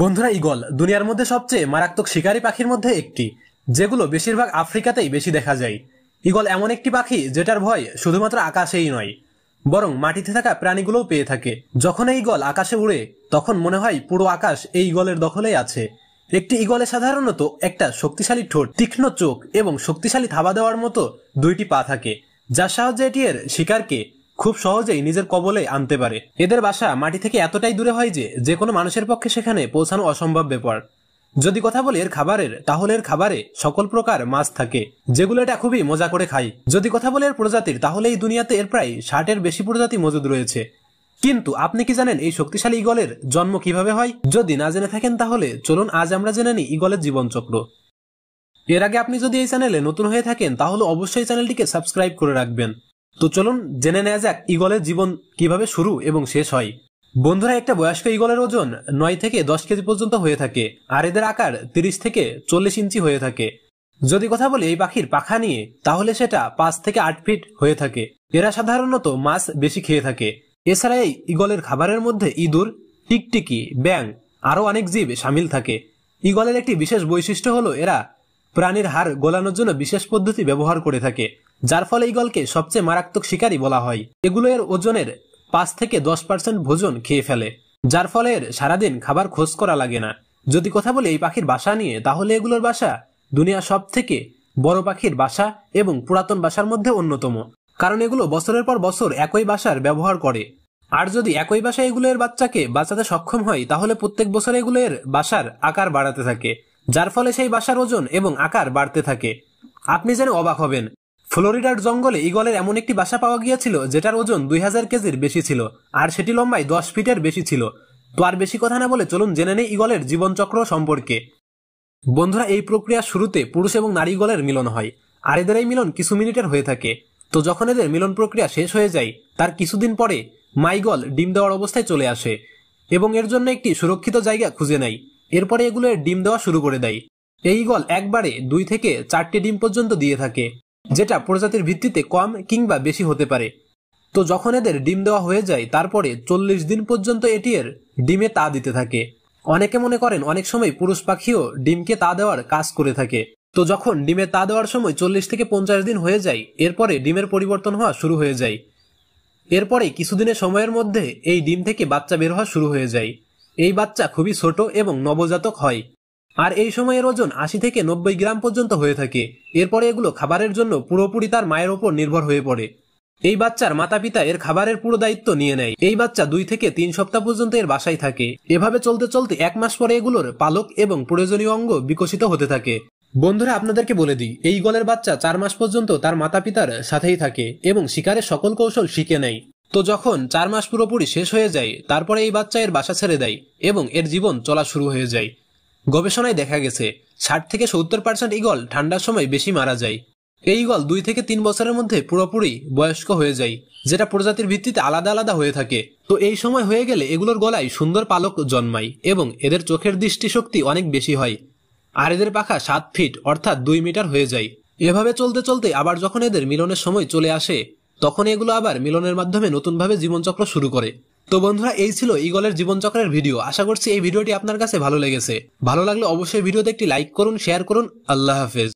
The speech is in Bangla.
বন্ধুরা ইগল দুনিয়ার মধ্যে সবচেয়ে মারাত্মক শিকারী পাখির মধ্যে একটি যেগুলো বেশিরভাগ আফ্রিকাতেই বেশি দেখা যায় ইগল এমন একটি পাখি যেটার ভয় শুধুমাত্র আকাশেই নয় বরং মাটিতে থাকা প্রাণীগুলোও পেয়ে থাকে যখন এই গল আকাশে উড়ে তখন মনে হয় পুরো আকাশ এই ইগলের দখলেই আছে একটি ইগলে সাধারণত একটা শক্তিশালী ঠোঁট তীক্ষ্ণ চোখ এবং শক্তিশালী থাবা দেওয়ার মতো দুইটি পা থাকে যার সাহায্যে এটি এর শিকারকে খুব সহজেই নিজের কবলে আনতে পারে এদের বাসা মাটি থেকে এতটাই দূরে হয় যে যে কোনো মানুষের পক্ষে সেখানে পৌঁছানো অসম্ভব ব্যাপার যদি কথা বলি এর খাবারের তাহলে এর খাবারে সকল প্রকার মাছ থাকে যেগুলো এটা খুবই মজা করে খাই যদি কথা বলি এর প্রজাতির তাহলে এই দুনিয়াতে এর প্রায় ষাটের বেশি প্রজাতি মজুদ রয়েছে কিন্তু আপনি কি জানেন এই শক্তিশালী ইগলের জন্ম কিভাবে হয় যদি না জেনে থাকেন তাহলে চলুন আজ আমরা জেনে নিই ইগলের জীবনচক্র এর আগে আপনি যদি এই চ্যানেলে নতুন হয়ে থাকেন তাহলে অবশ্যই চ্যানেলটিকে সাবস্ক্রাইব করে রাখবেন তো চলুন জেনে নেওয়া যাক ইগলের জীবন কিভাবে শুরু এবং শেষ হয় বন্ধুরা একটা বয়স্ক ইগলের ওজন নয় থেকে দশ কেজি পর্যন্ত হয়ে থাকে আর এদের আকার তিরিশ থেকে চল্লিশ ইঞ্চি হয়ে থাকে যদি কথা বলি এই পাখির পাখা নিয়ে তাহলে সেটা পাঁচ থেকে আট ফিট হয়ে থাকে এরা সাধারণত মাছ বেশি খেয়ে থাকে এছাড়া এই ইগলের খাবারের মধ্যে ইঁদুর টিকটিকি ব্যাং আরও অনেক জীব সামিল থাকে ইগলের একটি বিশেষ বৈশিষ্ট্য হলো এরা প্রাণীর হাড় গোলানোর জন্য বিশেষ পদ্ধতি ব্যবহার করে থাকে যার ফলে ইগলকে সবচেয়ে মারাত্মক শিকারী বলা হয় এগুলো এর ওজনের পাঁচ থেকে দশ পার্সেন্ট ভোজন খেয়ে ফেলে যার ফলে এর সারাদিন খাবার খোঁজ করা লাগে না যদি কথা বলি এই পাখির বাসা নিয়ে তাহলে এগুলোর বাসা দুনিয়া সব থেকে বড় পাখির বাসা এবং পুরাতন বাসার মধ্যে অন্যতম কারণ এগুলো বছরের পর বছর একই বাসার ব্যবহার করে আর যদি একই বাসা এগুলোর বাচ্চাকে বাঁচাতে সক্ষম হয় তাহলে প্রত্যেক বছর এগুলোর বাসার আকার বাড়াতে থাকে যার ফলে সেই বাসার ওজন এবং আকার বাড়তে থাকে আপনি যেন অবাক হবেন ফ্লোরিডার জঙ্গলে ইগলের এমন একটি বাসা পাওয়া গিয়েছিল যেটার ওজন দুই হাজার কেজির বেশি ছিল আর সেটি লম্বায় দশ ফিটের বেশি ছিল তো আর বেশি কথা না বলে চলুন জেনে নেই ইগলের জীবনচক্র সম্পর্কে বন্ধুরা এই প্রক্রিয়ার শুরুতে পুরুষ এবং নারী ইগলের মিলন হয় আর এদের এই মিলন কিছু মিনিটের হয়ে থাকে তো যখন এদের মিলন প্রক্রিয়া শেষ হয়ে যায় তার কিছুদিন পরে মাইগল ডিম দেওয়ার অবস্থায় চলে আসে এবং এর জন্য একটি সুরক্ষিত জায়গা খুঁজে নেয় এরপরে এগুলো ডিম দেওয়া শুরু করে দেয় এই গল একবারে দুই থেকে চারটি ডিম পর্যন্ত দিয়ে থাকে যেটা প্রজাতির ভিত্তিতে কম কিংবা বেশি হতে পারে তো যখন এদের ডিম দেওয়া হয়ে যায় তারপরে চল্লিশ দিন পর্যন্ত এটি এর ডিমে তা দিতে থাকে অনেকে মনে করেন অনেক সময় পুরুষ পাখিও ডিমকে তা দেওয়ার কাজ করে থাকে তো যখন ডিমে তা দেওয়ার সময় চল্লিশ থেকে পঞ্চাশ দিন হয়ে যায় এরপরে ডিমের পরিবর্তন হওয়া শুরু হয়ে যায় এরপরে কিছুদিনের সময়ের মধ্যে এই ডিম থেকে বাচ্চা বের হওয়া শুরু হয়ে যায় এই বাচ্চা খুবই ছোট এবং নবজাতক হয় আর এই সময়ের ওজন আশি থেকে নব্বই গ্রাম পর্যন্ত হয়ে থাকে এরপরে এগুলো খাবারের জন্য পুরোপুরি তার মায়ের ওপর নির্ভর হয়ে পড়ে এই বাচ্চার মাতা পিতা এর খাবারের পুরো দায়িত্ব নিয়ে নেয় এই বাচ্চা দুই থেকে তিন সপ্তাহ পর্যন্ত এর বাসায় থাকে এভাবে চলতে চলতে এক মাস পরে এগুলোর পালক এবং প্রয়োজনীয় অঙ্গ বিকশিত হতে থাকে বন্ধুরা আপনাদেরকে বলে দিই এই গলের বাচ্চা চার মাস পর্যন্ত তার মাতা পিতার সাথেই থাকে এবং শিকারের সকল কৌশল শিখে নেয় তো যখন চার মাস পুরোপুরি শেষ হয়ে যায় তারপরে এই বাচ্চা এর বাসা ছেড়ে দেয় এবং এর জীবন চলা শুরু হয়ে যায় গবেষণায় দেখা গেছে ষাট থেকে সত্তর পার্সেন্ট ইগল ঠান্ডার সময় বেশি মারা যায় এই ইগল দুই থেকে তিন বছরের মধ্যে পুরোপুরি বয়স্ক হয়ে যায় যেটা প্রজাতির ভিত্তিতে আলাদা আলাদা হয়ে থাকে তো এই সময় হয়ে গেলে এগুলোর গলায় সুন্দর পালক জন্মায় এবং এদের চোখের দৃষ্টিশক্তি অনেক বেশি হয় আর এদের পাখা সাত ফিট অর্থাৎ দুই মিটার হয়ে যায় এভাবে চলতে চলতে আবার যখন এদের মিলনের সময় চলে আসে তখন এগুলো আবার মিলনের মাধ্যমে নতুনভাবে জীবনচক্র শুরু করে তো বন্ধুরা এই ছিল ইগলের জীবনচক্রের ভিডিও আশা করছি এই ভিডিওটি আপনার কাছে ভালো লেগেছে ভালো লাগলে অবশ্যই ভিডিওতে একটি লাইক করুন শেয়ার করুন আল্লাহ হাফেজ